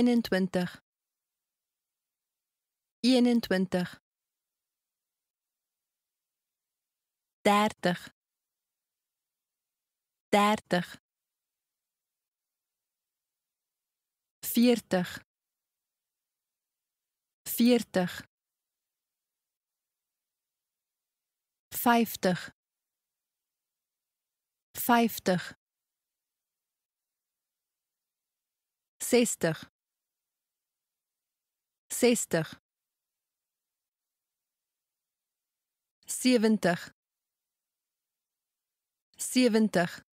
21 21 30 30 40 40 50 50 60 60 70 70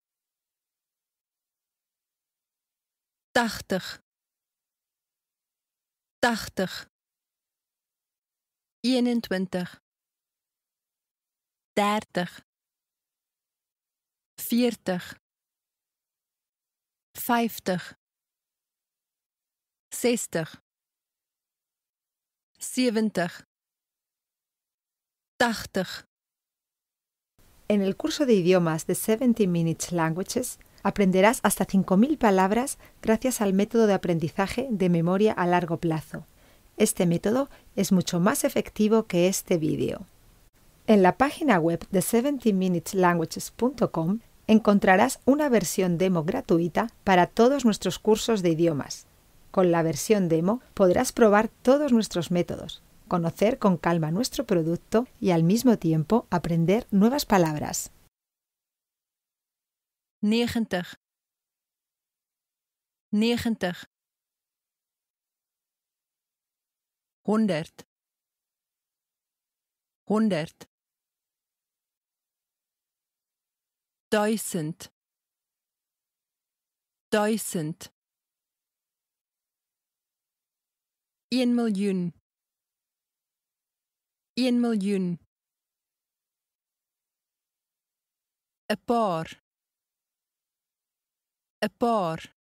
80 80 21 30 40 50 60 70. 80. En el curso de idiomas de 70 Minutes Languages aprenderás hasta 5.000 palabras gracias al método de aprendizaje de memoria a largo plazo. Este método es mucho más efectivo que este vídeo. En la página web de 70minuteslanguages.com encontrarás una versión demo gratuita para todos nuestros cursos de idiomas. Con la versión demo podrás probar todos nuestros métodos, conocer con calma nuestro producto y al mismo tiempo aprender nuevas palabras. 1 miljoen 1 miljoen 'n paar 'n paar